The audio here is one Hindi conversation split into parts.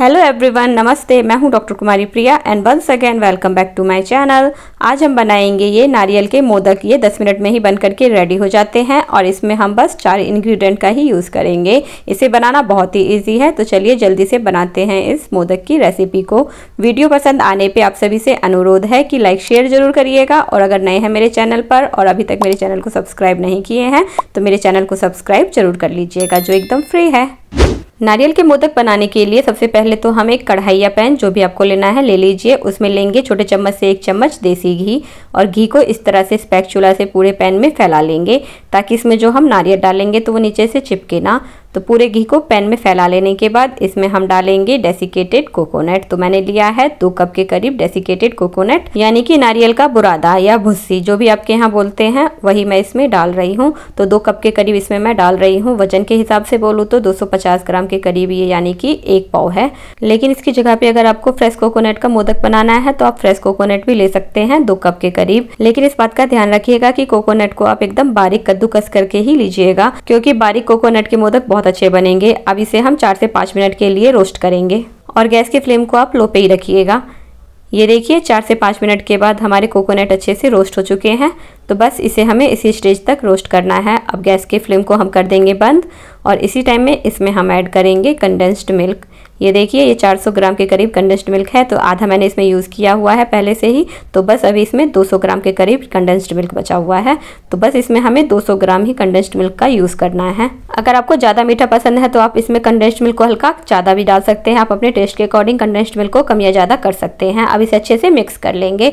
हेलो एवरीवन नमस्ते मैं हूं doctor Kumari Priya and once again welcome back to my channel आज हम बनाएंगे ये नारियल के मोदक ये 10 मिनट में ही बन करके रेडी हो जाते हैं और इसमें हम बस चार इंग्रेडिएंट का ही यूज़ करेंगे इसे बनाना बहुत ही इजी है तो चलिए जल्दी से बनाते हैं इस मोदक की रेसिपी को वीडियो पसंद आने पर आप सभी से अनुरोध है कि लाइक शेयर ज़रूर करिएगा और अगर नए हैं मेरे चैनल पर और अभी तक मेरे चैनल को सब्सक्राइब नहीं किए हैं तो मेरे चैनल को सब्सक्राइब जरूर कर लीजिएगा जो एकदम फ्री है नारियल के मोदक बनाने के लिए सबसे पहले तो हम एक कढ़ाई या पैन जो भी आपको लेना है ले लीजिए उसमें लेंगे छोटे चम्मच से एक चम्मच देसी घी और घी को इस तरह से स्पैक से पूरे पैन में फैला लेंगे ताकि इसमें जो हम नारियल डालेंगे तो वो नीचे से चिपके ना तो पूरे घी को पैन में फैला लेने के बाद इसमें हम डालेंगे डेसिकेटेड कोकोनट तो मैंने लिया है दो कप के करीब डेसिकेटेड कोकोनट यानी कि नारियल का बुरादा या भुस्सी जो भी आपके यहाँ बोलते हैं वही मैं इसमें डाल रही हूँ तो दो कप के करीब इसमें मैं डाल रही हूँ वजन के हिसाब से बोलूँ तो दो ग्राम के करीब ये यानी कि एक पाव है लेकिन इसकी जगह पे अगर आपको फ्रेश कोकोनट का मोदक बनाना है तो आप फ्रेश कोकोनट भी ले सकते हैं दो कप के करीब लेकिन इस बात का ध्यान रखिएगा कि कोकोनट को आप एकदम बारीक कद्दूकस करके ही लीजिएगा क्योंकि बारीक कोकोनट के मोदक बहुत अच्छे बनेंगे अब इसे हम चार से पाँच मिनट के लिए रोस्ट करेंगे और गैस की फ्लेम को आप लो पे ही रखिएगा ये देखिए चार से पाँच मिनट के बाद हमारे कोकोनट अच्छे से रोस्ट हो चुके हैं तो बस इसे हमें इसी स्टेज तक रोस्ट करना है अब गैस की फ्लेम को हम कर देंगे बंद और इसी टाइम में इसमें हम ऐड करेंगे कंडेंस्ड मिल्क ये देखिए ये 400 ग्राम के करीब कंडेंस्ड मिल्क है तो आधा मैंने इसमें यूज़ किया हुआ है पहले से ही तो बस अभी इसमें 200 ग्राम के करीब कंडेंस्ड मिल्क बचा हुआ है तो बस इसमें हमें 200 ग्राम ही कंडेंस्ड मिल्क का यूज़ करना है अगर आपको ज़्यादा मीठा पसंद है तो आप इसमें कंडेंस्ड मिल्क को हल्का ज़्यादा भी डाल सकते हैं आप अपने टेस्ट के अकॉर्डिंग कंडेंस्ड मिल्क को कम या ज़्यादा कर सकते हैं अब इसे अच्छे से मिक्स कर लेंगे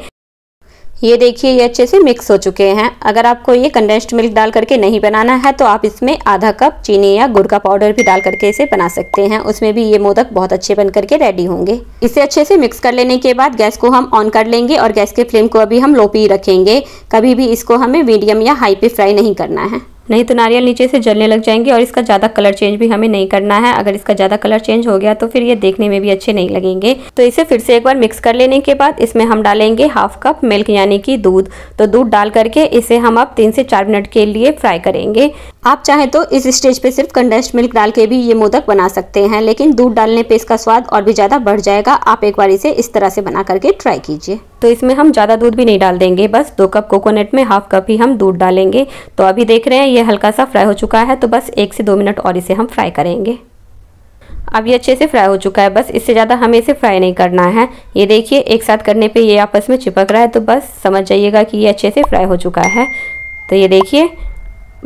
ये देखिए ये अच्छे से मिक्स हो चुके हैं अगर आपको ये कंडेंस्ड मिल्क डाल करके नहीं बनाना है तो आप इसमें आधा कप चीनी या गुड़ का पाउडर भी डाल करके इसे बना सकते हैं उसमें भी ये मोदक बहुत अच्छे बन करके रेडी होंगे इसे अच्छे से मिक्स कर लेने के बाद गैस को हम ऑन कर लेंगे और गैस के फ्लेम को अभी हम लो पे ही रखेंगे कभी भी इसको हमें मीडियम या हाई पे फ्राई नहीं करना है नहीं तो नारियल नीचे से जलने लग जाएंगे और इसका ज़्यादा कलर चेंज भी हमें नहीं करना है अगर इसका ज़्यादा कलर चेंज हो गया तो फिर ये देखने में भी अच्छे नहीं लगेंगे तो इसे फिर से एक बार मिक्स कर लेने के बाद इसमें हम डालेंगे हाफ कप मिल्क यानी कि दूध तो दूध डाल करके इसे हम अब तीन से चार मिनट के लिए फ्राई करेंगे आप चाहें तो इस स्टेज पे सिर्फ कंडेंस्ड मिल्क डाल के भी ये मोदक बना सकते हैं लेकिन दूध डालने पे इसका स्वाद और भी ज़्यादा बढ़ जाएगा आप एक बार इसे इस तरह से बना करके ट्राई कीजिए तो इसमें हम ज़्यादा दूध भी नहीं डाल देंगे बस दो कप कोकोनट में हाफ कप ही हम दूध डालेंगे तो अभी देख रहे हैं ये हल्का सा फ्राई हो चुका है तो बस एक से दो मिनट और इसे हम फ्राई करेंगे अब ये अच्छे से फ्राई हो चुका है बस इससे ज़्यादा हमें इसे फ्राई नहीं करना है ये देखिए एक साथ करने पे ये आपस में चिपक रहा है तो बस समझ जाइएगा कि ये अच्छे से फ्राई हो चुका है तो ये देखिए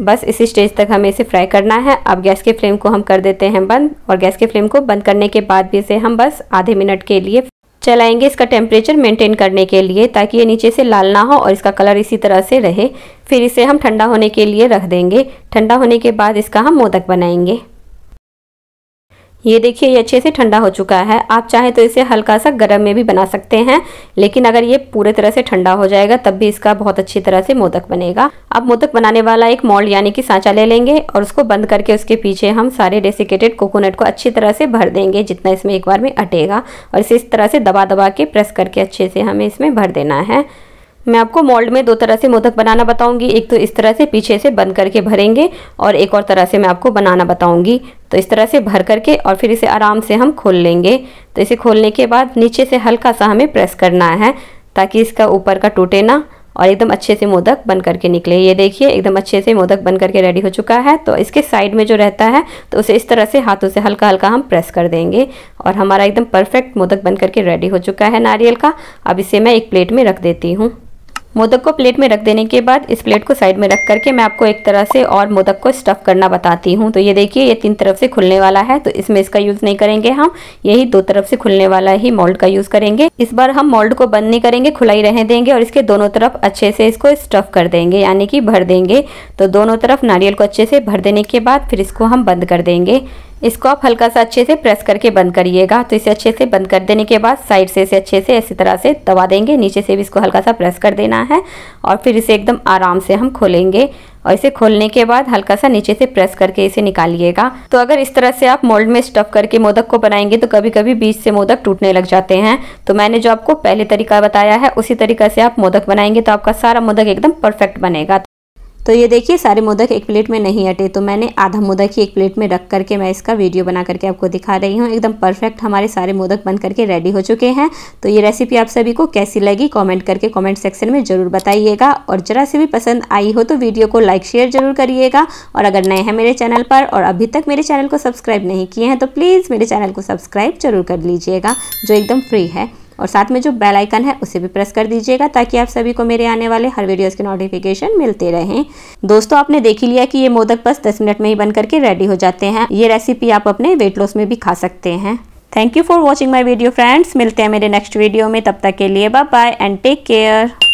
बस इसी स्टेज तक हमें इसे फ्राई करना है अब गैस के फ्लेम को हम कर देते हैं बंद और गैस के फ्लेम को बंद करने के बाद भी इसे हम बस आधे मिनट के लिए चलाएंगे इसका टेम्परेचर मेंटेन करने के लिए ताकि ये नीचे से लाल ना हो और इसका कलर इसी तरह से रहे फिर इसे हम ठंडा होने के लिए रख देंगे ठंडा होने के बाद इसका हम मोदक बनाएंगे ये देखिए ये अच्छे से ठंडा हो चुका है आप चाहें तो इसे हल्का सा गर्म में भी बना सकते हैं लेकिन अगर ये पूरे तरह से ठंडा हो जाएगा तब भी इसका बहुत अच्छी तरह से मोदक बनेगा अब मोदक बनाने वाला एक मॉल यानी कि सांचा ले लेंगे और उसको बंद करके उसके पीछे हम सारे डेसिकेटेड कोकोनट को अच्छी तरह से भर देंगे जितना इसमें एक बार में अटेगा और इसे इस तरह से दबा दबा के प्रेस करके अच्छे से हमें इसमें भर देना है मैं आपको मोल्ड में दो तरह से मोदक बनाना बताऊंगी एक तो इस तरह से पीछे से बंद करके भरेंगे और एक और तरह से मैं आपको बनाना बताऊंगी तो इस तरह से भर करके और फिर इसे आराम से हम खोल लेंगे तो इसे खोलने के बाद नीचे से हल्का सा हमें प्रेस करना है ताकि इसका ऊपर का टूटे ना और एकदम अच्छे से मोदक बन करके निकले ये देखिए एकदम अच्छे से मोदक बन करके रेडी हो चुका है तो इसके साइड में जो रहता है तो उसे इस तरह से हाथों से हल्का हल्का हम प्रेस कर देंगे और हमारा एकदम परफेक्ट मोदक बन करके रेडी हो चुका है नारियल का अब इसे मैं एक प्लेट में रख देती हूँ मोदक को प्लेट में रख देने के बाद इस प्लेट को साइड में रख करके मैं आपको एक तरह से और मोदक को स्टफ़ करना बताती हूँ तो ये देखिए ये तीन तरफ से खुलने वाला है तो इसमें इसका यूज़ नहीं करेंगे हम यही दो तरफ से खुलने वाला ही मोल्ड का यूज़ करेंगे इस बार हम मोल्ड को बंद नहीं करेंगे खुला ही रहने देंगे और इसके दोनों तरफ अच्छे से इसको स्टफ़ कर देंगे यानी कि भर देंगे तो दोनों तरफ नारियल को अच्छे से भर देने के बाद फिर इसको हम बंद कर देंगे इसको आप हल्का सा अच्छे से प्रेस करके बंद करिएगा तो इसे अच्छे से बंद कर देने के बाद साइड से इसे अच्छे से इसी तरह से दबा देंगे नीचे से भी इसको हल्का सा प्रेस कर देना है और फिर इसे एकदम आराम से हम खोलेंगे और इसे खोलने के बाद हल्का सा नीचे से प्रेस करके इसे निकालिएगा तो अगर इस तरह से आप मोल्ड में स्टफ़ करके मोदक को बनाएंगे तो कभी कभी बीच से मोदक टूटने लग जाते हैं तो मैंने जो आपको पहले तरीका बताया है उसी तरीका से आप मोदक बनाएंगे तो आपका सारा मोदक एकदम परफेक्ट बनेगा तो ये देखिए सारे मोदक एक प्लेट में नहीं अटे तो मैंने आधा मोदक ही एक प्लेट में रख करके मैं इसका वीडियो बना करके आपको दिखा रही हूँ एकदम परफेक्ट हमारे सारे मोदक बन करके रेडी हो चुके हैं तो ये रेसिपी आप सभी को कैसी लगी कॉमेंट करके कॉमेंट सेक्शन में ज़रूर बताइएगा और ज़रा से भी पसंद आई हो तो वीडियो को लाइक शेयर ज़रूर करिएगा और अगर नए हैं मेरे चैनल पर और अभी तक मेरे चैनल को सब्सक्राइब नहीं किए हैं तो प्लीज़ मेरे चैनल को सब्सक्राइब जरूर कर लीजिएगा जो एकदम फ्री है और साथ में जो बेल आइकन है उसे भी प्रेस कर दीजिएगा ताकि आप सभी को मेरे आने वाले हर वीडियोस के नोटिफिकेशन मिलते रहें दोस्तों आपने देख ही लिया कि ये मोदक बस दस मिनट में ही बन करके रेडी हो जाते हैं ये रेसिपी आप अपने वेट लॉस में भी खा सकते हैं thank you for watching my video friends मिलते हैं मेरे नेक्स्ट वीडियो में तब तक के लिए bye bye and take care